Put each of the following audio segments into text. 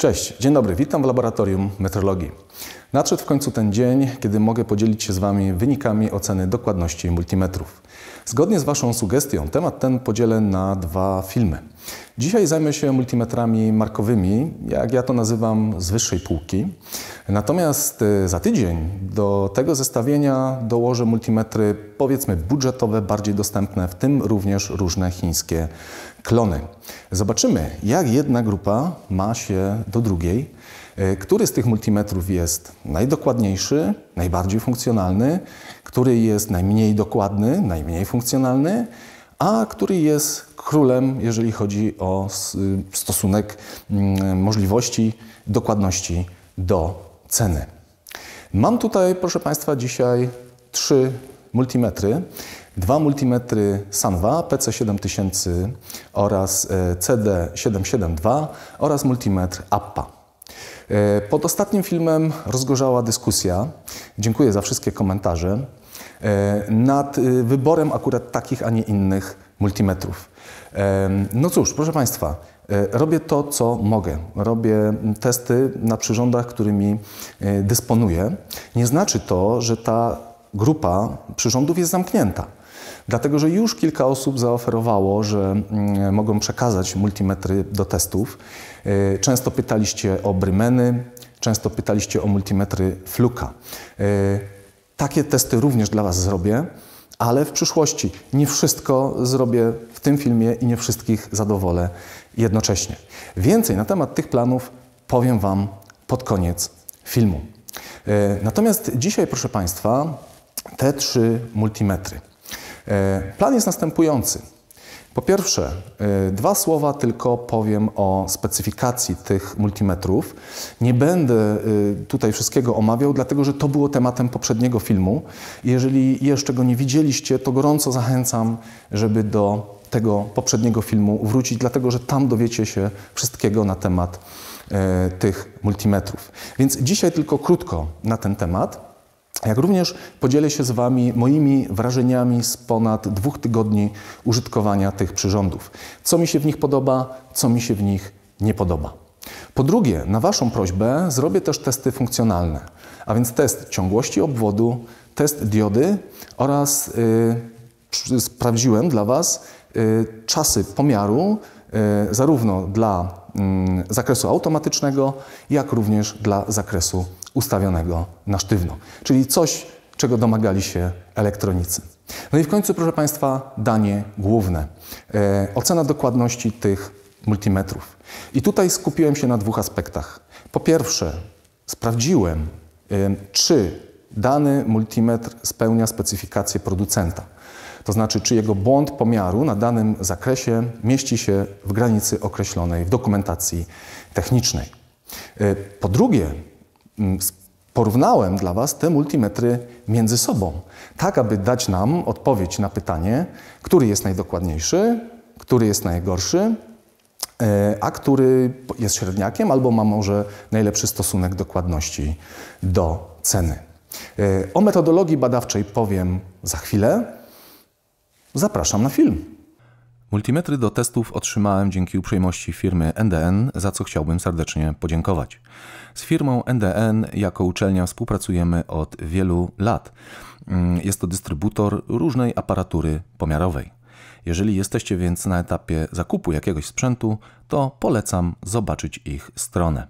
Cześć, dzień dobry, witam w Laboratorium Metrologii. Nadszedł w końcu ten dzień, kiedy mogę podzielić się z Wami wynikami oceny dokładności multimetrów. Zgodnie z Waszą sugestią, temat ten podzielę na dwa filmy. Dzisiaj zajmę się multimetrami markowymi, jak ja to nazywam, z wyższej półki. Natomiast y, za tydzień do tego zestawienia dołożę multimetry, powiedzmy, budżetowe, bardziej dostępne, w tym również różne chińskie klony. Zobaczymy, jak jedna grupa ma się do drugiej, e, który z tych multimetrów jest najdokładniejszy, najbardziej funkcjonalny, który jest najmniej dokładny, najmniej funkcjonalny, a który jest królem, jeżeli chodzi o y, stosunek mm, możliwości dokładności do ceny. Mam tutaj, proszę Państwa, dzisiaj trzy multimetry dwa multimetry SAN2 PC7000 oraz e, CD772 oraz multimetr APPA. E, pod ostatnim filmem rozgorzała dyskusja, dziękuję za wszystkie komentarze, e, nad wyborem akurat takich, a nie innych multimetrów. No cóż, proszę Państwa, robię to, co mogę. Robię testy na przyrządach, którymi dysponuję. Nie znaczy to, że ta grupa przyrządów jest zamknięta. Dlatego, że już kilka osób zaoferowało, że mm, mogą przekazać multimetry do testów. E, często pytaliście o brymeny, często pytaliście o multimetry fluka. E, takie testy również dla Was zrobię, ale w przyszłości nie wszystko zrobię w tym filmie i nie wszystkich zadowolę jednocześnie. Więcej na temat tych planów powiem Wam pod koniec filmu. E, natomiast dzisiaj, proszę Państwa, te trzy multimetry. E, plan jest następujący. Po pierwsze, e, dwa słowa tylko powiem o specyfikacji tych multimetrów. Nie będę e, tutaj wszystkiego omawiał, dlatego że to było tematem poprzedniego filmu. Jeżeli jeszcze go nie widzieliście, to gorąco zachęcam, żeby do tego poprzedniego filmu wrócić, dlatego że tam dowiecie się wszystkiego na temat tych multimetrów. Więc dzisiaj tylko krótko na ten temat. Jak również podzielę się z Wami moimi wrażeniami z ponad dwóch tygodni użytkowania tych przyrządów. Co mi się w nich podoba, co mi się w nich nie podoba. Po drugie, na Waszą prośbę zrobię też testy funkcjonalne, a więc test ciągłości obwodu, test diody oraz yy, sprawdziłem dla Was yy, czasy pomiaru yy, zarówno dla mm, zakresu automatycznego, jak również dla zakresu ustawionego na sztywno. Czyli coś, czego domagali się elektronicy. No i w końcu, proszę Państwa, danie główne. E, ocena dokładności tych multimetrów. I tutaj skupiłem się na dwóch aspektach. Po pierwsze, sprawdziłem, e, czy dany multimetr spełnia specyfikację producenta. To znaczy, czy jego błąd pomiaru na danym zakresie mieści się w granicy określonej w dokumentacji technicznej. E, po drugie, Mm, porównałem dla Was te multimetry między sobą, tak aby dać nam odpowiedź na pytanie, który jest najdokładniejszy, który jest najgorszy, e, a który jest średniakiem albo ma może najlepszy stosunek dokładności do ceny. E, o metodologii badawczej powiem za chwilę. Zapraszam na film. Multimetry do testów otrzymałem dzięki uprzejmości firmy NDN, za co chciałbym serdecznie podziękować. Z firmą NDN jako uczelnia współpracujemy od wielu lat. Mm, jest to dystrybutor różnej aparatury pomiarowej. Jeżeli jesteście więc na etapie zakupu jakiegoś sprzętu, to polecam zobaczyć ich stronę.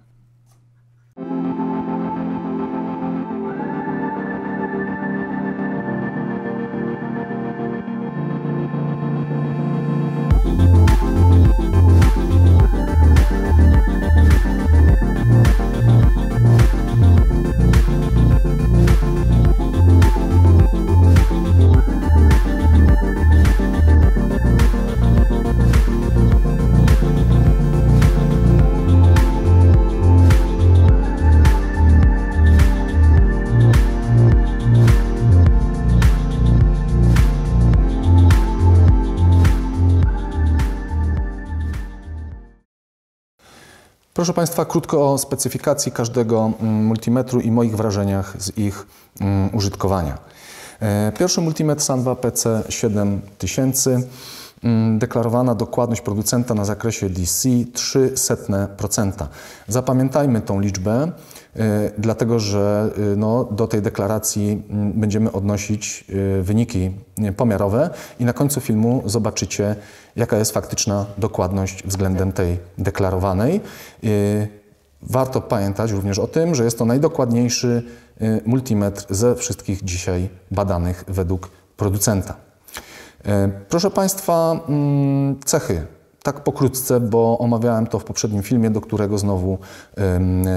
Proszę Państwa, krótko o specyfikacji każdego mm, multimetru i moich wrażeniach z ich mm, użytkowania. E, pierwszy multimetr san PC7000 mm, deklarowana dokładność producenta na zakresie DC 300%. Zapamiętajmy tą liczbę. E, dlatego że e, no, do tej deklaracji będziemy odnosić e, wyniki pomiarowe i na końcu filmu zobaczycie, jaka jest faktyczna dokładność względem tej deklarowanej. Warto pamiętać również o tym, że jest to najdokładniejszy multimetr ze wszystkich dzisiaj badanych według producenta. Proszę Państwa, cechy tak pokrótce, bo omawiałem to w poprzednim filmie, do którego znowu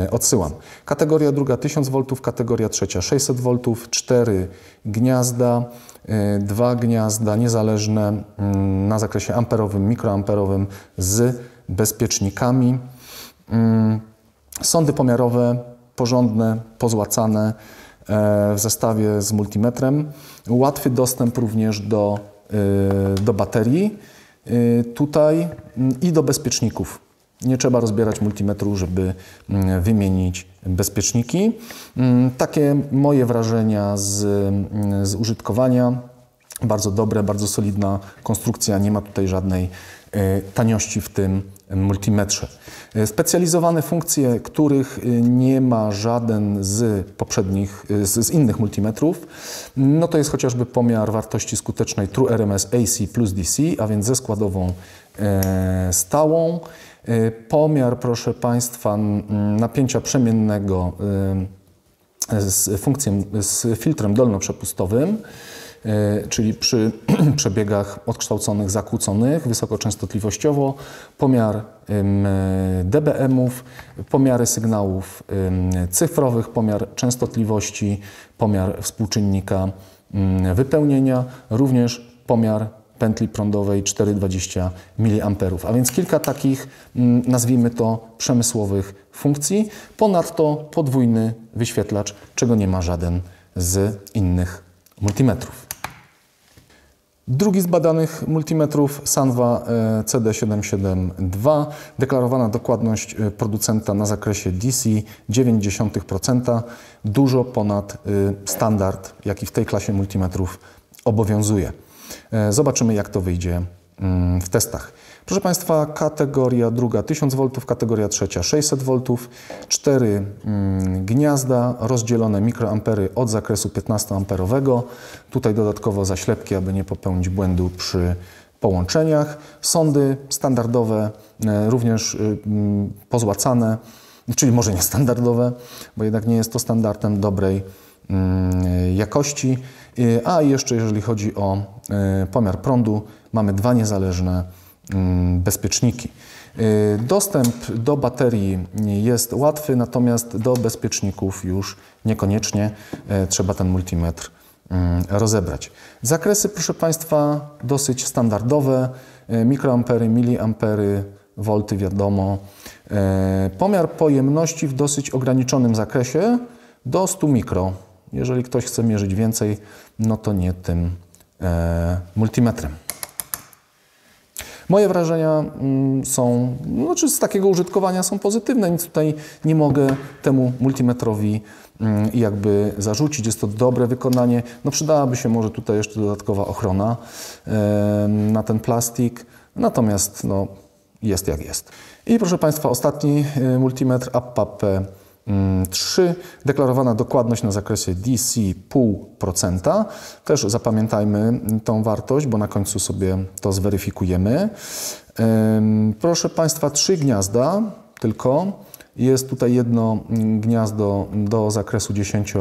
yy, odsyłam. Kategoria druga 1000 V, kategoria trzecia 600 V, 4 gniazda, e, dwa gniazda niezależne mm, na zakresie amperowym, mikroamperowym z bezpiecznikami. Mm, sądy pomiarowe porządne, pozłacane e, w zestawie z multimetrem. Łatwy dostęp również do, e, do baterii. Y, tutaj mm, i do bezpieczników. Nie trzeba rozbierać multimetru, żeby mm, wymienić bezpieczniki. Mm, takie moje wrażenia z, z użytkowania. Bardzo dobre, bardzo solidna konstrukcja. Nie ma tutaj żadnej y, taniości w tym multimetrze. E, specjalizowane funkcje, których e, nie ma żaden z poprzednich, e, z, z, innych multimetrów, no to jest chociażby pomiar wartości skutecznej True RMS AC plus DC, a więc ze składową e, stałą. E, pomiar, proszę Państwa, napięcia przemiennego e, z funkcją, z filtrem dolnoprzepustowym. przepustowym E, czyli przy przebiegach odkształconych, zakłóconych, wysokoczęstotliwościowo, pomiar e, DBM-ów, pomiary sygnałów cyfrowych, pomiar częstotliwości, pomiar współczynnika mm, wypełnienia, również pomiar pętli prądowej 4,20 mA. A więc kilka takich, mm, nazwijmy to, przemysłowych funkcji. Ponadto podwójny wyświetlacz, czego nie ma żaden z innych multimetrów. Drugi z badanych multimetrów Sanwa e, CD772, deklarowana dokładność e, producenta na zakresie DC 0,9%, dużo ponad e, standard, jaki w tej klasie multimetrów obowiązuje. Zobaczymy, jak to wyjdzie mm, w testach. Proszę Państwa, kategoria druga 1000 V, kategoria trzecia 600 V, cztery mm, gniazda rozdzielone mikroampery od zakresu 15-amperowego. Tutaj dodatkowo zaślepki, aby nie popełnić błędu przy połączeniach. Sondy standardowe, e, również y, mm, pozłacane, czyli może niestandardowe, bo jednak nie jest to standardem dobrej mm, jakości. Y, a jeszcze jeżeli chodzi o e, pomiar prądu, mamy dwa niezależne Mm, bezpieczniki. Y, dostęp do baterii jest łatwy, natomiast do bezpieczników już niekoniecznie y, trzeba ten multimetr mm, rozebrać. Zakresy, proszę Państwa, dosyć standardowe. Y, mikroampery, miliampery, wolty, wiadomo. Pomiar pojemności w dosyć ograniczonym zakresie do 100 mikro. Jeżeli ktoś chce mierzyć więcej, no to nie tym e, multimetrem. Moje wrażenia mm, są, znaczy z takiego użytkowania są pozytywne, nic tutaj nie mogę temu multimetrowi mm, jakby zarzucić. Jest to dobre wykonanie. No przydałaby się może tutaj jeszcze dodatkowa ochrona na ten plastik, natomiast no, jest jak jest. I proszę Państwa, ostatni y, multimetr APP 3. Deklarowana dokładność na zakresie DC 0,5%. Też zapamiętajmy tą wartość, bo na końcu sobie to zweryfikujemy. Proszę Państwa, trzy gniazda tylko. Jest tutaj jedno gniazdo do zakresu 10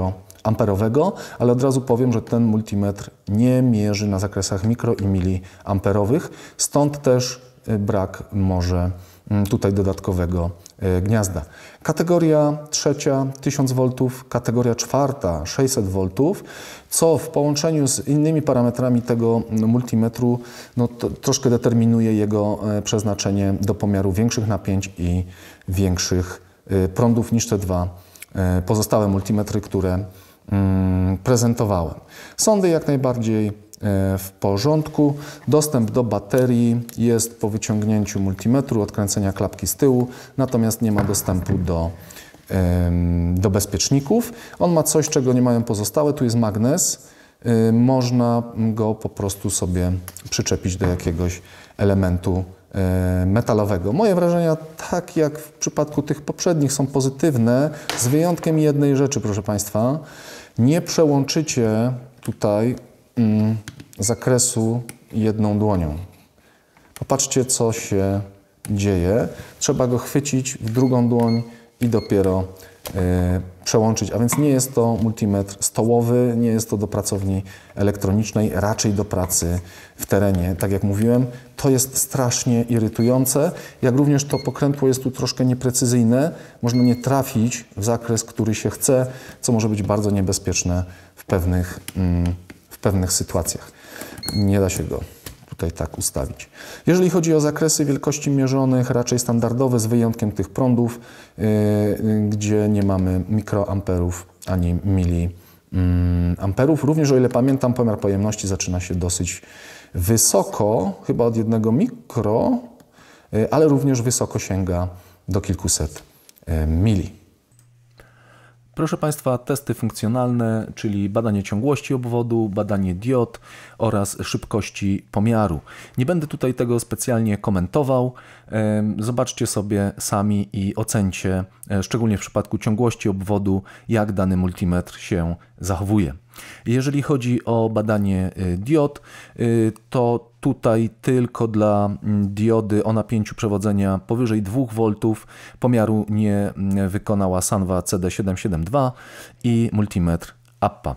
amperowego, ale od razu powiem, że ten multimetr nie mierzy na zakresach mikro i miliamperowych, stąd też brak może Mm, tutaj dodatkowego e, gniazda. Kategoria trzecia 1000 V, kategoria czwarta 600 V, co w połączeniu z innymi parametrami tego mm, multimetru no, troszkę determinuje jego e, przeznaczenie do pomiaru większych napięć i większych e, prądów niż te dwa pozostałe multimetry, które mm, prezentowałem. Sondy jak najbardziej E, w porządku. Dostęp do baterii jest po wyciągnięciu multimetru, odkręcenia klapki z tyłu, natomiast nie ma dostępu do, do bezpieczników. On ma coś, czego nie mają pozostałe, tu jest magnes. E, można go po prostu sobie przyczepić do jakiegoś elementu e, metalowego. Moje wrażenia, tak jak w przypadku tych poprzednich, są pozytywne, z wyjątkiem jednej rzeczy, proszę Państwa. Nie przełączycie tutaj Mm, zakresu jedną dłonią. Popatrzcie, co się dzieje. Trzeba go chwycić w drugą dłoń i dopiero e, przełączyć. A więc nie jest to multimetr stołowy, nie jest to do pracowni elektronicznej, raczej do pracy w terenie. Tak jak mówiłem, to jest strasznie irytujące, jak również to pokrętło jest tu troszkę nieprecyzyjne. Można nie trafić w zakres, który się chce, co może być bardzo niebezpieczne w pewnych mm, pewnych sytuacjach. Nie da się go tutaj tak ustawić. Jeżeli chodzi o zakresy wielkości mierzonych, raczej standardowe, z wyjątkiem tych prądów, yy, yy gdzie nie mamy mikroamperów ani miliamperów. Mm, również, o ile pamiętam, pomiar pojemności zaczyna się dosyć wysoko, chyba od jednego mikro, yy, ale również wysoko sięga do kilkuset yy, mili. Proszę Państwa, testy funkcjonalne, czyli badanie ciągłości obwodu, badanie diod oraz szybkości pomiaru. Nie będę tutaj tego specjalnie komentował. Zobaczcie sobie sami i ocencie, e, szczególnie w przypadku ciągłości obwodu, jak dany multimetr się zachowuje. Jeżeli chodzi o badanie y, diod, y, to tutaj tylko dla mm, diody o napięciu przewodzenia powyżej 2 V. Pomiaru nie mm, wykonała Sanwa CD772 i multimetr APPA.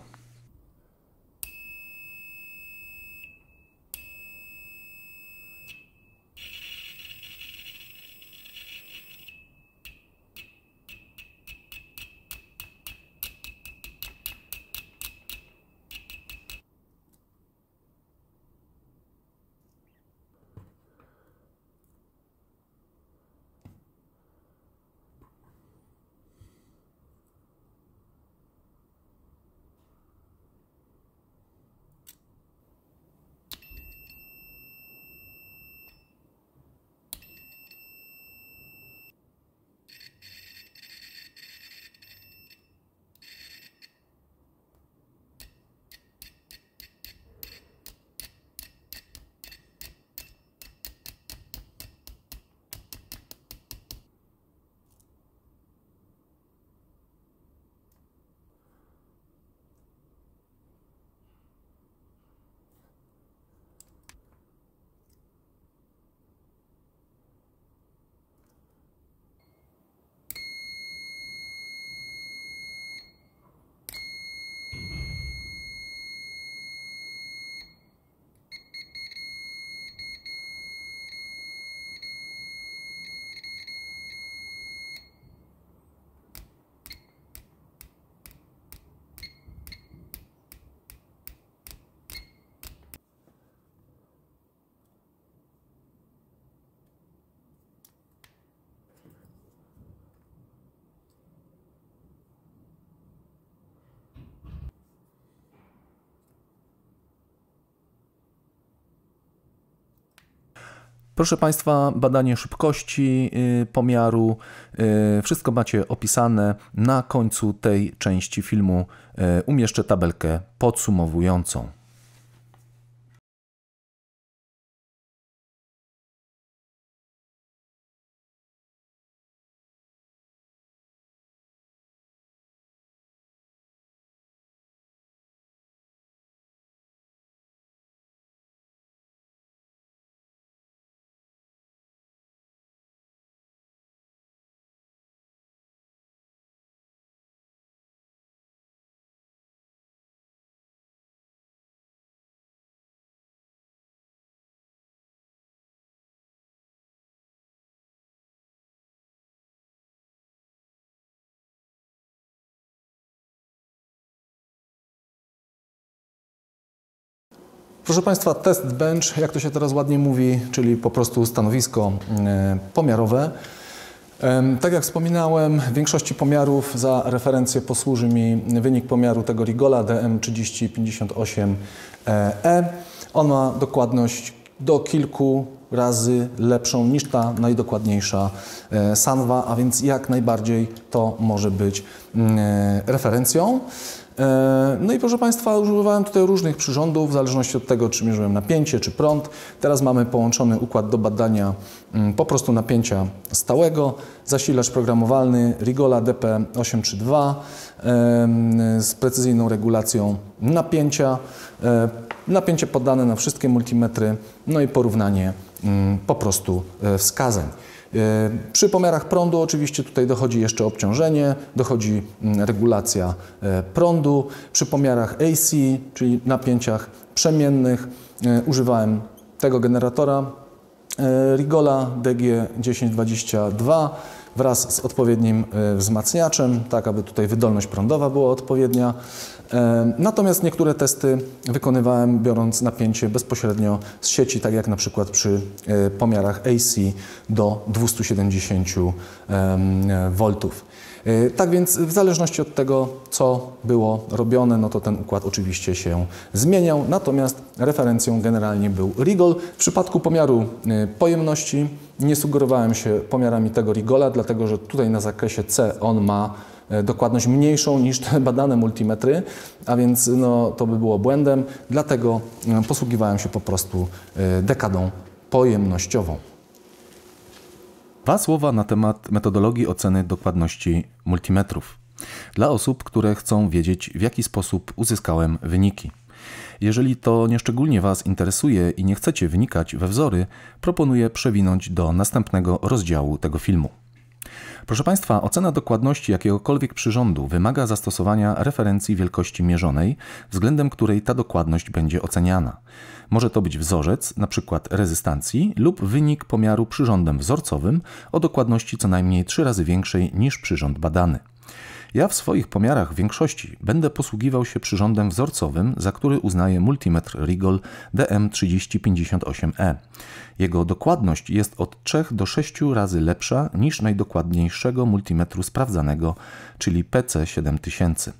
Proszę Państwa, badanie szybkości y, pomiaru, y, wszystko macie opisane. Na końcu tej części filmu y, umieszczę tabelkę podsumowującą. Proszę Państwa, test bench, jak to się teraz ładnie mówi, czyli po prostu stanowisko e, pomiarowe. Tak jak wspominałem, w większości pomiarów za referencję posłuży mi wynik pomiaru tego Rigola DM3058E. On ma dokładność do kilku razy lepszą niż ta najdokładniejsza e, Sanwa, a więc jak najbardziej to może być mm, e, referencją. E, no i proszę Państwa, używałem tutaj różnych przyrządów, w zależności od tego, czy mierzyłem napięcie, czy prąd. Teraz mamy połączony układ do badania mm, po prostu napięcia stałego, zasilacz programowalny Rigola DP832 e, z precyzyjną regulacją napięcia, e, napięcie podane na wszystkie multimetry, no i porównanie mm, po prostu wskazań. E, przy pomiarach prądu oczywiście tutaj dochodzi jeszcze obciążenie, dochodzi mm, regulacja e, prądu. Przy pomiarach AC, czyli napięciach przemiennych, e, używałem tego generatora Rigola DG1022 wraz z odpowiednim e, wzmacniaczem, tak aby tutaj wydolność prądowa była odpowiednia. E, natomiast niektóre testy wykonywałem biorąc napięcie bezpośrednio z sieci, tak jak na przykład przy e, pomiarach AC do 270 V. Y, tak więc w zależności od tego, co było robione, no to ten układ oczywiście się zmieniał, natomiast referencją generalnie był Rigol. W przypadku pomiaru y, pojemności nie sugerowałem się pomiarami tego Rigola, dlatego że tutaj na zakresie C on ma y, dokładność mniejszą niż te badane multimetry, a więc no, to by było błędem, dlatego posługiwałem się po prostu dekadą pojemnościową. Dwa słowa na temat metodologii oceny dokładności multimetrów dla osób, które chcą wiedzieć, w jaki sposób uzyskałem wyniki. Jeżeli to nieszczególnie Was interesuje i nie chcecie wnikać we wzory, proponuję przewinąć do następnego rozdziału tego filmu. Proszę Państwa, ocena dokładności jakiegokolwiek przyrządu wymaga zastosowania referencji wielkości mierzonej, względem której ta dokładność będzie oceniana. Może to być wzorzec, np. rezystancji, lub wynik pomiaru przyrządem wzorcowym o dokładności co najmniej 3 razy większej niż przyrząd badany. Ja w swoich pomiarach większości będę posługiwał się przyrządem wzorcowym, za który uznaję multimetr Rigol DM3058E. Jego dokładność jest od 3 do 6 razy lepsza niż najdokładniejszego multimetru sprawdzanego, czyli PC7000.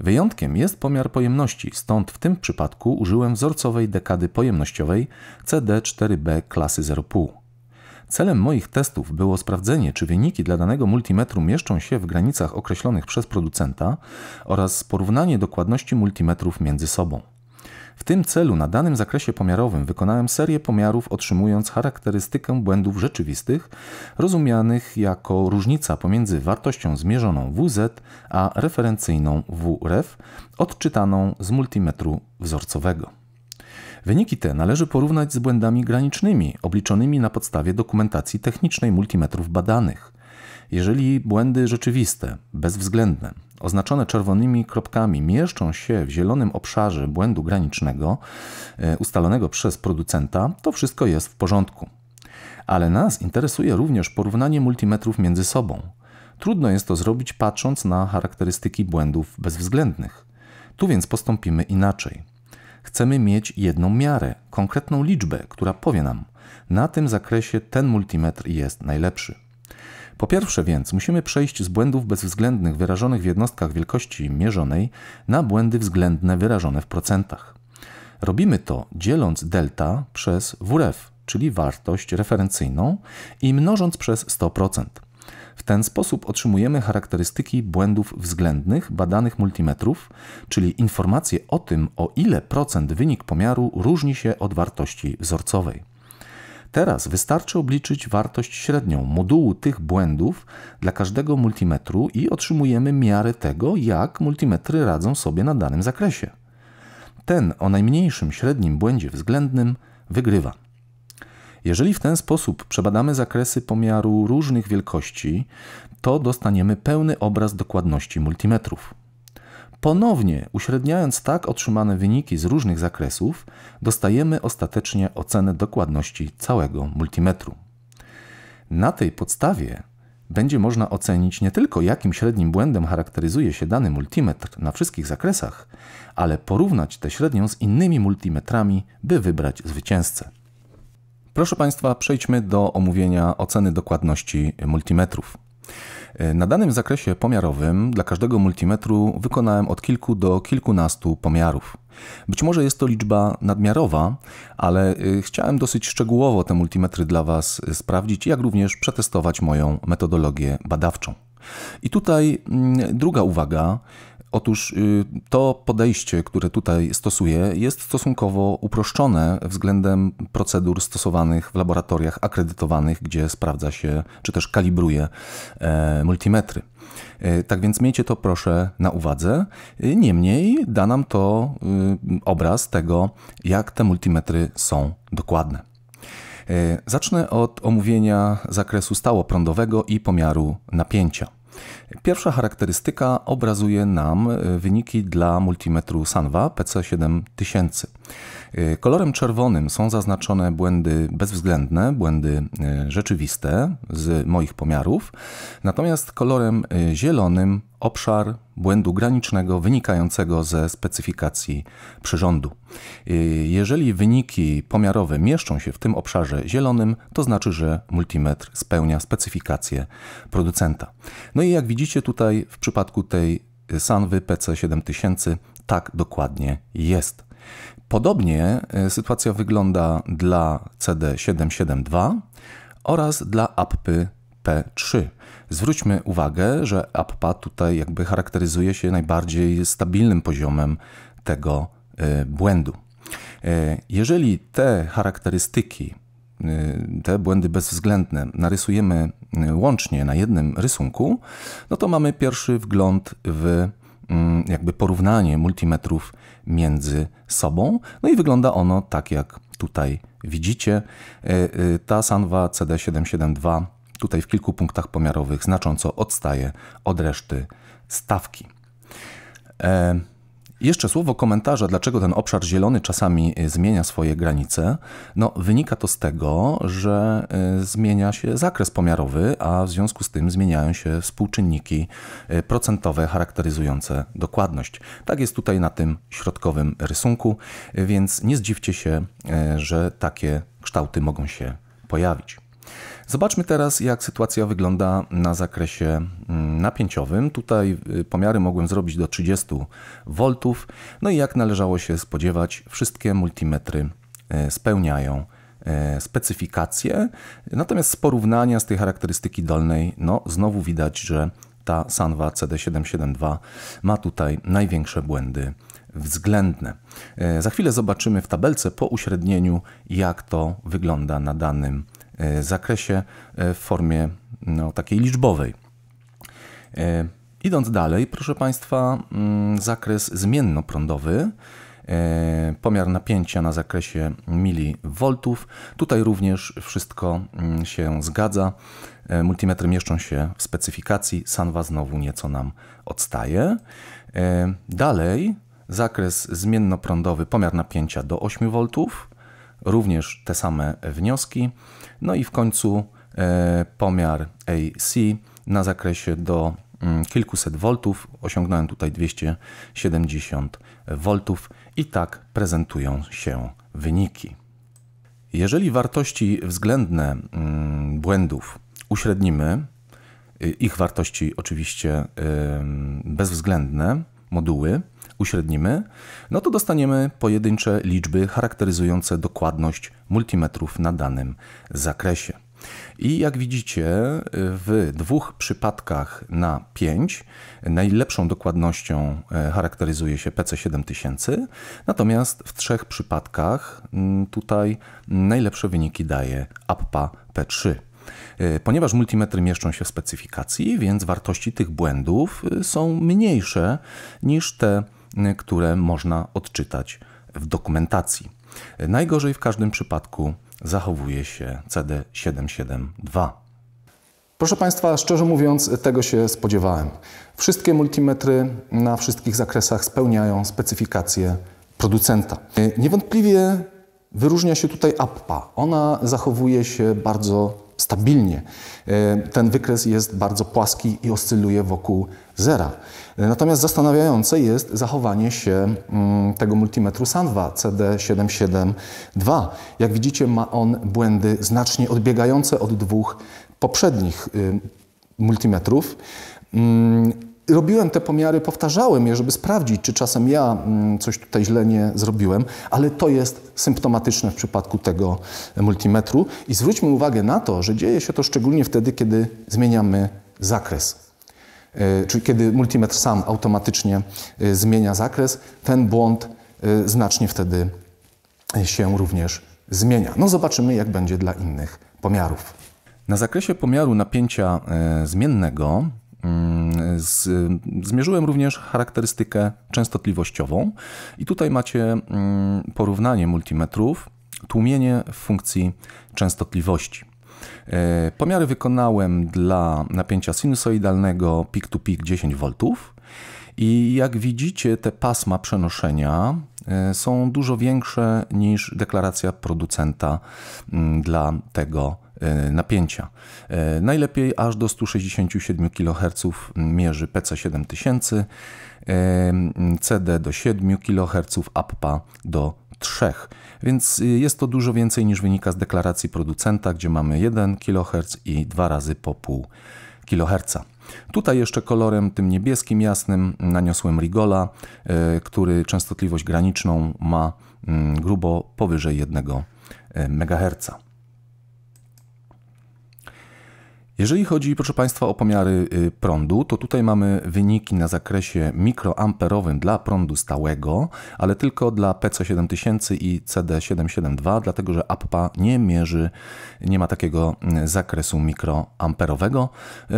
Wyjątkiem jest pomiar pojemności, stąd w tym przypadku użyłem wzorcowej dekady pojemnościowej CD4B klasy 0,5. Celem moich testów było sprawdzenie, czy wyniki dla danego multimetru mieszczą się w granicach określonych przez producenta oraz porównanie dokładności multimetrów między sobą. W tym celu na danym zakresie pomiarowym wykonałem serię pomiarów, otrzymując charakterystykę błędów rzeczywistych, rozumianych jako różnica pomiędzy wartością zmierzoną WZ a referencyjną WREF, odczytaną z multimetru wzorcowego. Wyniki te należy porównać z błędami granicznymi, obliczonymi na podstawie dokumentacji technicznej multimetrów badanych. Jeżeli błędy rzeczywiste, bezwzględne, oznaczone czerwonymi kropkami mieszczą się w zielonym obszarze błędu granicznego e, ustalonego przez producenta, to wszystko jest w porządku. Ale nas interesuje również porównanie multimetrów między sobą. Trudno jest to zrobić patrząc na charakterystyki błędów bezwzględnych. Tu więc postąpimy inaczej. Chcemy mieć jedną miarę, konkretną liczbę, która powie nam, na tym zakresie ten multimetr jest najlepszy. Po pierwsze więc musimy przejść z błędów bezwzględnych wyrażonych w jednostkach wielkości mierzonej na błędy względne wyrażone w procentach. Robimy to dzieląc delta przez WREF, czyli wartość referencyjną i mnożąc przez 100%. W ten sposób otrzymujemy charakterystyki błędów względnych badanych multimetrów, czyli informacje o tym, o ile procent wynik pomiaru różni się od wartości wzorcowej. Teraz wystarczy obliczyć wartość średnią modułu tych błędów dla każdego multimetru i otrzymujemy miarę tego, jak multimetry radzą sobie na danym zakresie. Ten o najmniejszym średnim błędzie względnym wygrywa. Jeżeli w ten sposób przebadamy zakresy pomiaru różnych wielkości, to dostaniemy pełny obraz dokładności multimetrów. Ponownie uśredniając tak otrzymane wyniki z różnych zakresów, dostajemy ostatecznie ocenę dokładności całego multimetru. Na tej podstawie będzie można ocenić nie tylko jakim średnim błędem charakteryzuje się dany multimetr na wszystkich zakresach, ale porównać tę średnią z innymi multimetrami, by wybrać zwycięzcę. Proszę Państwa, przejdźmy do omówienia oceny dokładności multimetrów. Na danym zakresie pomiarowym dla każdego multimetru wykonałem od kilku do kilkunastu pomiarów. Być może jest to liczba nadmiarowa, ale y, chciałem dosyć szczegółowo te multimetry dla Was sprawdzić, jak również przetestować moją metodologię badawczą. I tutaj mm, druga uwaga. Otóż y, to podejście, które tutaj stosuję, jest stosunkowo uproszczone względem procedur stosowanych w laboratoriach akredytowanych, gdzie sprawdza się czy też kalibruje e, multimetry. E, tak więc miejcie to proszę na uwadze. E, niemniej da nam to y, obraz tego, jak te multimetry są dokładne. Zacznę od omówienia zakresu stałoprądowego i pomiaru napięcia. Pierwsza charakterystyka obrazuje nam e, wyniki dla multimetru Sanwa PC7000. Y, kolorem czerwonym są zaznaczone błędy bezwzględne, błędy y, rzeczywiste z moich pomiarów, natomiast kolorem y, zielonym obszar błędu granicznego wynikającego ze specyfikacji przyrządu. Jeżeli wyniki pomiarowe mieszczą się w tym obszarze zielonym, to znaczy, że multimetr spełnia specyfikację producenta. No i jak widzicie tutaj w przypadku tej Sanwy PC7000 tak dokładnie jest. Podobnie e, sytuacja wygląda dla CD772 oraz dla APPy P3. Zwróćmy uwagę, że APPA tutaj jakby charakteryzuje się najbardziej stabilnym poziomem tego e, błędu. E, jeżeli te charakterystyki, te błędy bezwzględne narysujemy łącznie na jednym rysunku, no to mamy pierwszy wgląd w Mm, jakby porównanie multimetrów między sobą. No i wygląda ono tak, jak tutaj widzicie. E, e, ta Sanwa CD772 tutaj w kilku punktach pomiarowych znacząco odstaje od reszty stawki. E, jeszcze słowo komentarza, dlaczego ten obszar zielony czasami y, zmienia swoje granice. No, wynika to z tego, że y, zmienia się zakres pomiarowy, a w związku z tym zmieniają się współczynniki y, procentowe charakteryzujące dokładność. Tak jest tutaj na tym środkowym rysunku, więc nie zdziwcie się, że takie kształty mogą się pojawić. Zobaczmy teraz, jak sytuacja wygląda na zakresie mm, napięciowym. Tutaj y, pomiary mogłem zrobić do 30 V. No i jak należało się spodziewać, wszystkie multimetry y, spełniają y, specyfikacje. Natomiast z porównania z tej charakterystyki dolnej, no znowu widać, że ta Sanwa CD772 ma tutaj największe błędy względne. Za chwilę zobaczymy w tabelce po uśrednieniu, jak to wygląda na danym E, zakresie e, w formie no, takiej liczbowej. E, idąc dalej, proszę Państwa, mm, zakres zmiennoprądowy, pomiar napięcia na zakresie miliwoltów. Tutaj również wszystko mm, się zgadza. Multimetry mieszczą się w specyfikacji, Sanwa znowu nieco nam odstaje. Dalej, zakres zmiennoprądowy, pomiar napięcia do 8 V, również te same wnioski. No i w końcu e, pomiar AC na zakresie do mm, kilkuset voltów. Osiągnąłem tutaj 270 voltów i tak prezentują się wyniki. Jeżeli wartości względne mm, błędów uśrednimy, y, ich wartości oczywiście bezwzględne, moduły, uśrednimy, no to dostaniemy pojedyncze liczby charakteryzujące dokładność multimetrów na danym zakresie. I jak widzicie, w dwóch przypadkach na 5 najlepszą dokładnością e, charakteryzuje się PC7000, natomiast w trzech przypadkach mm, tutaj najlepsze wyniki daje APPA P3. E, ponieważ multimetry mieszczą się w specyfikacji, więc wartości tych błędów e, są mniejsze niż te które można odczytać w dokumentacji. Najgorzej w każdym przypadku zachowuje się CD772. Proszę Państwa, szczerze mówiąc, tego się spodziewałem. Wszystkie multimetry na wszystkich zakresach spełniają specyfikacje producenta. Niewątpliwie wyróżnia się tutaj APPA. Ona zachowuje się bardzo stabilnie. E, ten wykres jest bardzo płaski i oscyluje wokół zera. E, natomiast zastanawiające jest zachowanie się mm, tego multimetru SANWA CD772. Jak widzicie, ma on błędy znacznie odbiegające od dwóch poprzednich y, multimetrów. Mm, robiłem te pomiary, powtarzałem je, żeby sprawdzić, czy czasem ja mm, coś tutaj źle nie zrobiłem, ale to jest symptomatyczne w przypadku tego multimetru. I zwróćmy uwagę na to, że dzieje się to szczególnie wtedy, kiedy zmieniamy zakres. E, czyli kiedy multimetr sam automatycznie e, zmienia zakres, ten błąd e, znacznie wtedy się również zmienia. No zobaczymy, jak będzie dla innych pomiarów. Na zakresie pomiaru napięcia zmiennego Mm, zmierzyłem również charakterystykę częstotliwościową i tutaj macie mm, porównanie multimetrów, tłumienie w funkcji częstotliwości. E, pomiary wykonałem dla napięcia sinusoidalnego peak-to-peak -peak 10 V i jak widzicie te pasma przenoszenia e, są dużo większe niż deklaracja producenta mm, dla tego E, napięcia. E, najlepiej aż do 167 kHz mierzy PC7000, CD e, do 7 kHz, APPA do 3. Więc jest to dużo więcej niż wynika z deklaracji producenta, gdzie mamy 1 kHz i dwa razy po pół kHz. Tutaj jeszcze kolorem tym niebieskim jasnym naniosłem Rigola, który częstotliwość graniczną ma mm, grubo powyżej 1 MHz. Jeżeli chodzi, proszę Państwa, o pomiary y, prądu, to tutaj mamy wyniki na zakresie mikroamperowym dla prądu stałego, ale tylko dla PC7000 i CD772, dlatego że APPA nie mierzy, nie ma takiego mm, zakresu mikroamperowego.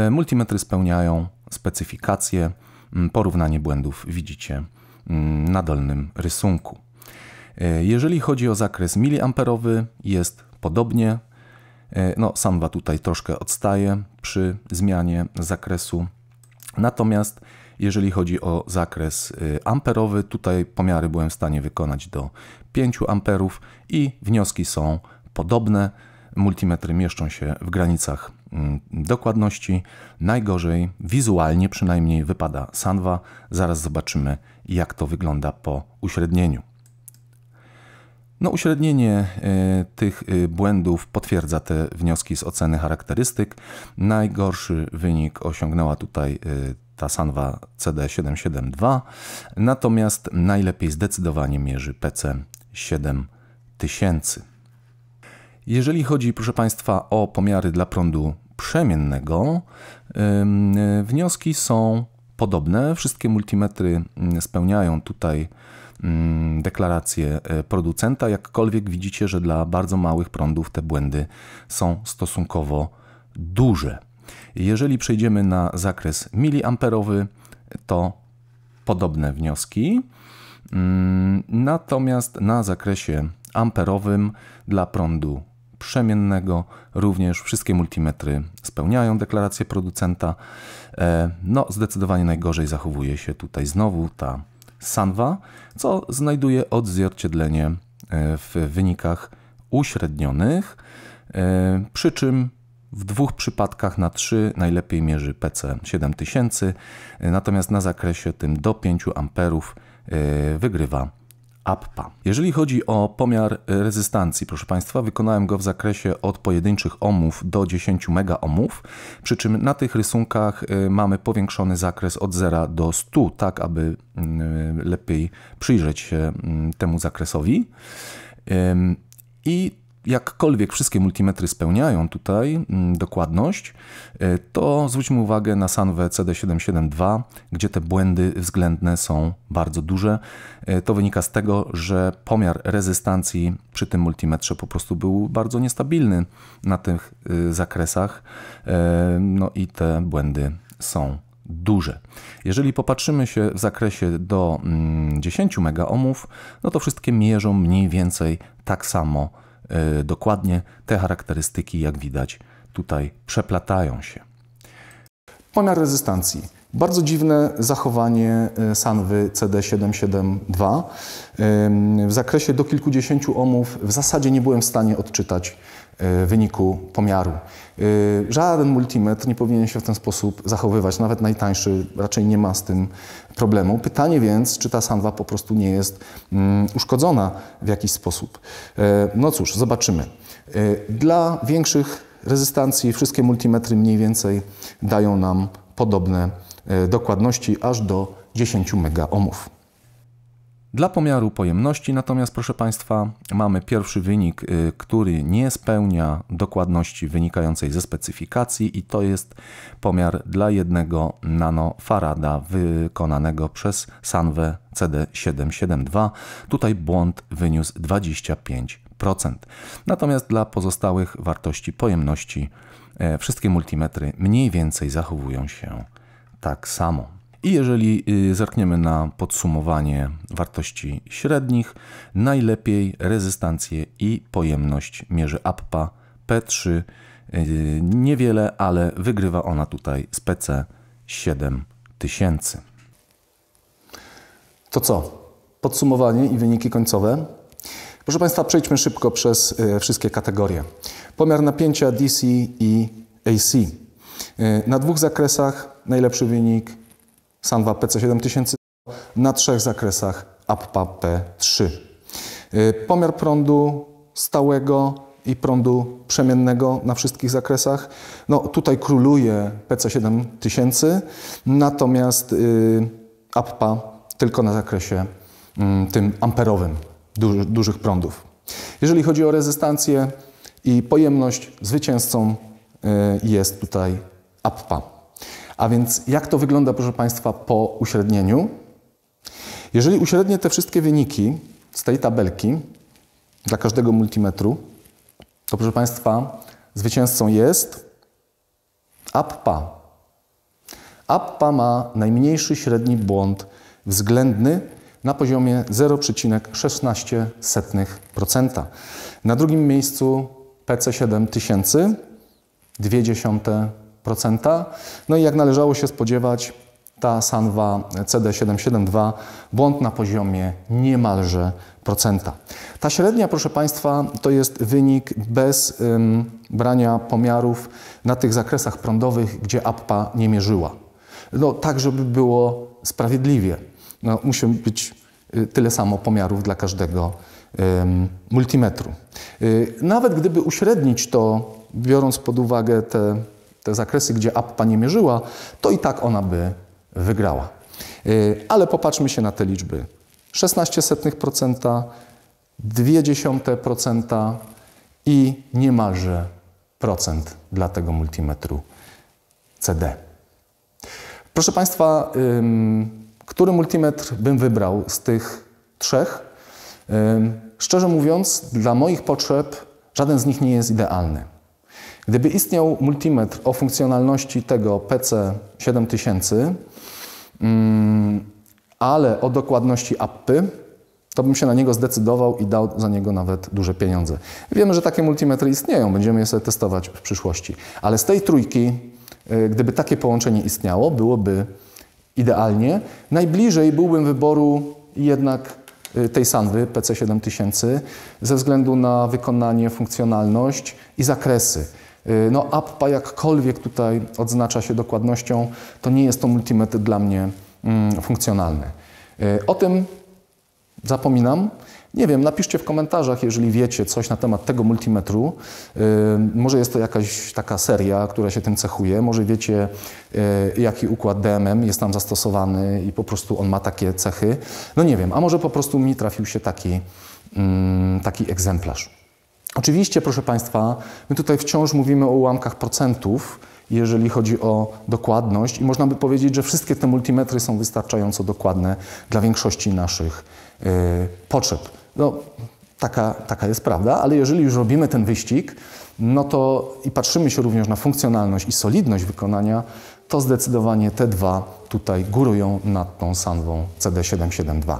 Y, multimetry spełniają specyfikacje, mm, porównanie błędów widzicie mm, na dolnym rysunku. Y, jeżeli chodzi o zakres miliamperowy, jest podobnie E, no, Sanwa tutaj troszkę odstaje przy zmianie zakresu. Natomiast jeżeli chodzi o zakres y, amperowy, tutaj pomiary byłem w stanie wykonać do 5 amperów i wnioski są podobne. Multimetry mieszczą się w granicach mm, dokładności. Najgorzej, wizualnie przynajmniej, wypada Sanwa. Zaraz zobaczymy, jak to wygląda po uśrednieniu. No, uśrednienie e, tych e, błędów potwierdza te wnioski z oceny charakterystyk. Najgorszy wynik osiągnęła tutaj e, ta Sanwa CD772, natomiast najlepiej zdecydowanie mierzy PC7000. Jeżeli chodzi, proszę Państwa, o pomiary dla prądu przemiennego, wnioski są podobne. Wszystkie multimetry mm, spełniają tutaj Mm, deklarację e, producenta, jakkolwiek widzicie, że dla bardzo małych prądów te błędy są stosunkowo duże. Jeżeli przejdziemy na zakres miliamperowy, to podobne wnioski. Mm, natomiast na zakresie amperowym dla prądu przemiennego również wszystkie multimetry spełniają deklarację producenta. E, no, zdecydowanie najgorzej zachowuje się tutaj znowu ta Sanwa, co znajduje odzwierciedlenie e, w wynikach uśrednionych, e, przy czym w dwóch przypadkach na trzy najlepiej mierzy PC 7000, e, natomiast na zakresie tym do 5 amperów wygrywa APPA. Jeżeli chodzi o pomiar rezystancji, proszę Państwa, wykonałem go w zakresie od pojedynczych ohmów do 10 megaohmów, przy czym na tych rysunkach y, mamy powiększony zakres od 0 do 100, tak aby y, lepiej przyjrzeć się mm, temu zakresowi. I jakkolwiek wszystkie multimetry spełniają tutaj mm, dokładność, e, to zwróćmy uwagę na Sanwę CD772, gdzie te błędy względne są bardzo duże. E, to wynika z tego, że pomiar rezystancji przy tym multimetrze po prostu był bardzo niestabilny na tych y, zakresach, e, no i te błędy są duże. Jeżeli popatrzymy się w zakresie do 10 mm, megaomów, no to wszystkie mierzą mniej więcej tak samo E, dokładnie, te charakterystyki, jak widać, tutaj przeplatają się. Pomiar rezystancji. Bardzo dziwne zachowanie e, Sanwy CD772. E, w zakresie do kilkudziesięciu omów w zasadzie nie byłem w stanie odczytać wyniku pomiaru. Żaden multimetr nie powinien się w ten sposób zachowywać, nawet najtańszy raczej nie ma z tym problemu. Pytanie więc, czy ta samwa po prostu nie jest mm, uszkodzona w jakiś sposób. E, no cóż, zobaczymy. E, dla większych rezystancji wszystkie multimetry mniej więcej dają nam podobne e, dokładności aż do 10 megaomów. Dla pomiaru pojemności natomiast, proszę Państwa, mamy pierwszy wynik, y, który nie spełnia dokładności wynikającej ze specyfikacji i to jest pomiar dla 1 nanofarada wykonanego przez Sanwę CD772. Tutaj błąd wyniósł 25%. Natomiast dla pozostałych wartości pojemności e, wszystkie multimetry mniej więcej zachowują się tak samo. I jeżeli y, zerkniemy na podsumowanie wartości średnich, najlepiej rezystancję i pojemność mierzy APPA P3. Y, niewiele, ale wygrywa ona tutaj z PC 7000. To co? Podsumowanie i wyniki końcowe. Proszę Państwa, przejdźmy szybko przez y, wszystkie kategorie. Pomiar napięcia DC i AC. Na dwóch zakresach najlepszy wynik sam pc 7000 na trzech zakresach APPA P3. Y, pomiar prądu stałego i prądu przemiennego na wszystkich zakresach. No, tutaj króluje PC7000, natomiast y, APPA tylko na zakresie mm, tym amperowym dużych prądów. Jeżeli chodzi o rezystancję i pojemność, zwycięzcą y, jest tutaj APPA. A więc jak to wygląda, proszę Państwa, po uśrednieniu? Jeżeli uśrednię te wszystkie wyniki z tej tabelki dla każdego multimetru, to proszę Państwa, zwycięzcą jest APPA. APPA ma najmniejszy średni błąd względny na poziomie 0,16%. Na drugim miejscu PC7000, 0,2%. No i jak należało się spodziewać, ta Sanwa CD772 błąd na poziomie niemalże procenta. Ta średnia, proszę Państwa, to jest wynik bez ym, brania pomiarów na tych zakresach prądowych, gdzie APPA nie mierzyła. No, tak, żeby było sprawiedliwie. No, musi być y, tyle samo pomiarów dla każdego ym, multimetru. Yy, nawet gdyby uśrednić to, biorąc pod uwagę te te zakresy, gdzie APPA nie mierzyła, to i tak ona by wygrała. Y, ale popatrzmy się na te liczby. 16%, 0,2% i niemalże procent dla tego multimetru CD. Proszę Państwa, który multimetr bym wybrał z tych trzech? Szczerze mówiąc, dla moich potrzeb żaden z nich nie jest idealny. Gdyby istniał multimetr o funkcjonalności tego PC7000, mm, ale o dokładności appy, to bym się na niego zdecydował i dał za niego nawet duże pieniądze. Wiemy, że takie multimetry istnieją, będziemy je sobie testować w przyszłości. Ale z tej trójki, y, gdyby takie połączenie istniało, byłoby idealnie. Najbliżej byłbym wyboru jednak y, tej Sanwy PC7000 ze względu na wykonanie, funkcjonalność i zakresy. Y, no, APPA jakkolwiek tutaj odznacza się dokładnością, to nie jest to multimetr dla mnie mm, funkcjonalny. Y, o tym zapominam. Nie wiem, napiszcie w komentarzach, jeżeli wiecie coś na temat tego multimetru. Y, może jest to jakaś taka seria, która się tym cechuje. Może wiecie, jaki układ DMM jest tam zastosowany i po prostu on ma takie cechy. No nie wiem, a może po prostu mi trafił się taki, mm, taki egzemplarz. Oczywiście, proszę Państwa, my tutaj wciąż mówimy o ułamkach procentów, jeżeli chodzi o dokładność, i można by powiedzieć, że wszystkie te multimetry są wystarczająco dokładne dla większości naszych yy, potrzeb. No, taka, taka jest prawda, ale jeżeli już robimy ten wyścig, no to i patrzymy się również na funkcjonalność i solidność wykonania, to zdecydowanie te dwa tutaj górują nad tą Sanwą CD772.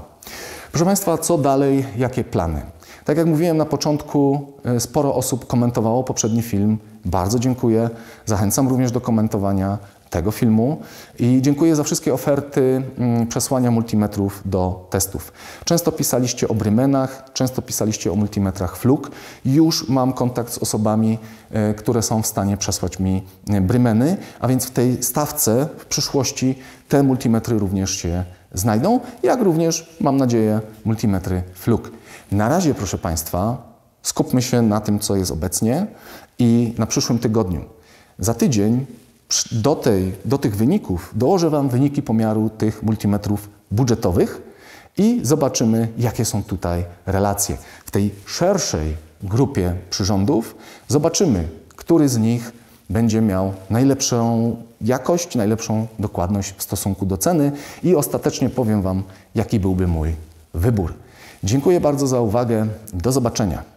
Proszę Państwa, co dalej, jakie plany? Tak jak mówiłem na początku, e, sporo osób komentowało poprzedni film. Bardzo dziękuję. Zachęcam również do komentowania tego filmu i dziękuję za wszystkie oferty mm, przesłania multimetrów do testów. Często pisaliście o brymenach, często pisaliście o multimetrach fluk. Już mam kontakt z osobami, e, które są w stanie przesłać mi e, brymeny, a więc w tej stawce w przyszłości te multimetry również się znajdą, jak również, mam nadzieję, multimetry fluk. Na razie, proszę Państwa, skupmy się na tym, co jest obecnie i na przyszłym tygodniu. Za tydzień do, tej, do tych wyników dołożę Wam wyniki pomiaru tych multimetrów budżetowych i zobaczymy, jakie są tutaj relacje. W tej szerszej grupie przyrządów zobaczymy, który z nich będzie miał najlepszą jakość, najlepszą dokładność w stosunku do ceny i ostatecznie powiem Wam, jaki byłby mój wybór. Dziękuję bardzo za uwagę. Do zobaczenia.